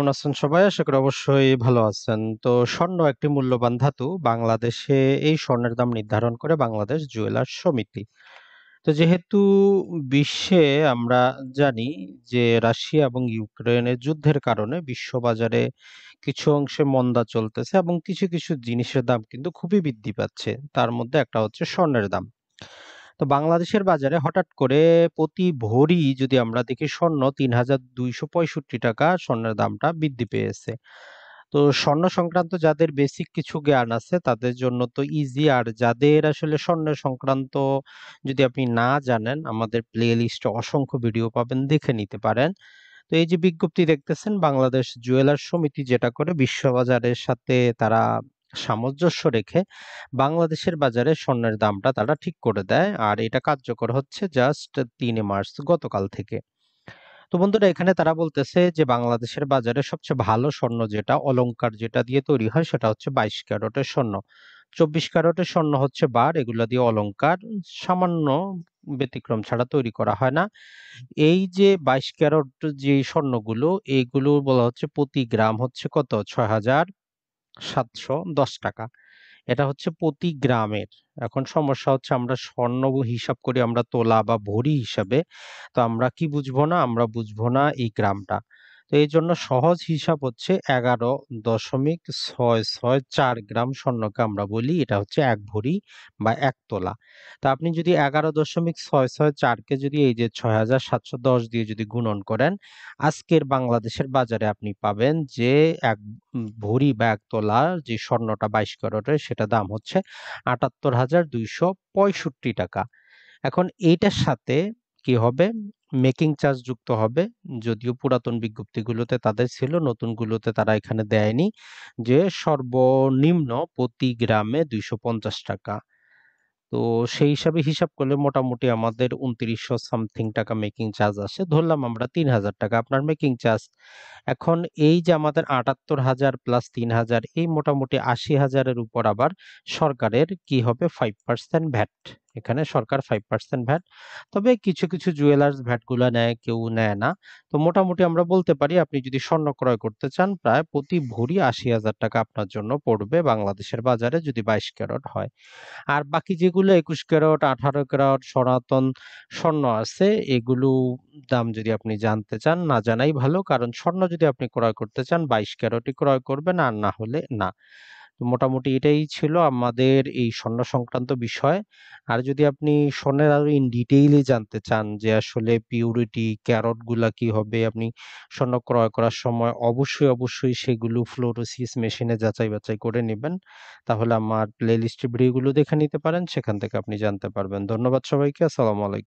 কেমন আছেন সবাই আশা করি অবশ্যই ভালো আছেন তো স্বর্ণ একটি মূল্যবান ধাতু বাংলাদেশে এই স্বর্ণের দাম নির্ধারণ করে বাংলাদেশ জুয়েলার সমিতি তো যেহেতু বিশ্বে আমরা জানি যে রাশিয়া এবং ইউক্রেনের যুদ্ধের কারণে বিশ্ববাজারে কিছু অংশে মন্দা চলতেছে এবং কিছু কিছু জিনিসের দাম কিন্তু খুবই বৃদ্ধি পাচ্ছে তার মধ্যে একটা হচ্ছে স্বর্ণের দাম তো বাংলাদেশের বাজারে হঠাৎ করে প্রতি ভরি যদি আমরা দেখি স্বর্ণ তিন হাজার দুইশো পঁয়ষট্টি টাকা স্বর্ণের দামটা বৃদ্ধি পেয়েছে তো স্বর্ণ সংক্রান্ত যাদের বেসিক কিছু জ্ঞান আছে তাদের জন্য তো ইজি আর যাদের আসলে স্বর্ণ সংক্রান্ত যদি আপনি না জানেন আমাদের প্লে লিস্টে অসংখ্য ভিডিও পাবেন দেখে নিতে পারেন তো এই যে বিজ্ঞপ্তি দেখতেছেন বাংলাদেশ জুয়েলার সমিতি যেটা করে বিশ্ববাজারের সাথে তারা সামঞ্জস্য রেখে বাংলাদেশের বাজারে স্বর্ণের দামটা তারা ঠিক করে দেয় আর এটা কার্যকর হচ্ছে জাস্ট তিন মার্চ গতকাল থেকে তো বন্ধুরা এখানে তারা বলতেছে যে বাংলাদেশের বাজারে সবচেয়ে ভালো স্বর্ণ যেটা অলঙ্কার যেটা দিয়ে তৈরি হয় সেটা হচ্ছে বাইশ ক্যারটের স্বর্ণ চব্বিশ ক্যারটের স্বর্ণ হচ্ছে বার এগুলো দিয়ে অলঙ্কার সামান্য ব্যতিক্রম ছাড়া তৈরি করা হয় না এই যে বাইশ ক্যারট যে স্বর্ণগুলো এইগুলো বলা হচ্ছে প্রতি গ্রাম হচ্ছে কত ছয় হাজার সাতশো দশ টাকা এটা হচ্ছে প্রতি গ্রামের এখন সমস্যা হচ্ছে আমরা স্বর্ণ হিসাব করি আমরা তোলা বা ভরি হিসাবে তো আমরা কি বুঝবো না আমরা বুঝবো না এই গ্রামটা তো এই জন্য সহজ হিসাব হচ্ছে এগারো দশমিক ছয় ছয় চার গ্রাম স্বর্ণকে আমরা বলি এটা হচ্ছে এক ভরি বা এক তোলা তা আপনি যদি এগারো দশমিক ছয় ছয় চারকে যদি এই যে ছয় হাজার সাতশো দশ দিয়ে যদি গুণন করেন আজকের বাংলাদেশের বাজারে আপনি পাবেন যে এক ভরি বা এক তোলা যে স্বর্ণটা বাইশ ক্যারেটের সেটা দাম হচ্ছে আটাত্তর হাজার দুইশো পঁয়ষট্টি টাকা এখন এইটার সাথে কি হবে মেকিং চার্জ যুক্ত হবে যদিও পুরাতন বিজ্ঞপ্তিগুলোতে তাদের ছিল নতুনগুলোতে তারা এখানে দেয়নি যে সর্বনিম্ন প্রতি গ্রামে দুইশো পঞ্চাশ টাকা তো সেই হিসাবে হিসাব করলে মোটামুটি আমাদের উনত্রিশশো সামথিং টাকা মেকিং চার্জ আসে ধরলাম আমরা তিন হাজার টাকা আপনার মেকিং চার্জ এখন এই যে আমাদের আটাত্তর হাজার প্লাস তিন হাজার এই মোটামুটি আশি হাজারের উপর আবার সরকারের কি হবে ফাইভ পার্সেন্ট ভ্যাট এখানে সরকার ফাইভ পার্সেন্ট ভ্যাট তবে কিছু কিছু জুয়েলার্স ভ্যাটগুলো নেয় কেউ নেয় না তো মোটামুটি আমরা বলতে পারি আপনি যদি স্বর্ণ ক্রয় করতে চান প্রায় প্রতি ভরি আশি হাজার টাকা আপনার জন্য পড়বে বাংলাদেশের বাজারে যদি বাইশ ক্যারট হয় আর বাকি যেগুলো একুশ ক্যারট আঠারো ক্যারট সনাতন স্বর্ণ আছে এগুলো দাম যদি আপনি জানতে চান না জানাই ভালো কারণ স্বর্ণ যদি আপনি ক্রয় করতে চান বাইশ ক্যারটই ক্রয় করবেন আর না হলে না মোটামুটি এটাই ছিল আমাদের এই স্বর্ণ সংক্রান্ত বিষয় আর যদি আপনি স্বর্ণের আরো ইন ডিটেইলে জানতে চান যে আসলে পিউরিটি গুলা কি হবে আপনি স্বর্ণ ক্রয় করার সময় অবশ্যই অবশ্যই সেগুলো ফ্লোরোসিস মেশিনে যাচাই বাছাই করে নেবেন তাহলে আমার প্লে লিস্টের ভিডিওগুলো দেখে নিতে পারেন সেখান থেকে আপনি জানতে পারবেন ধন্যবাদ সবাইকে আসসালামু আলাইকুম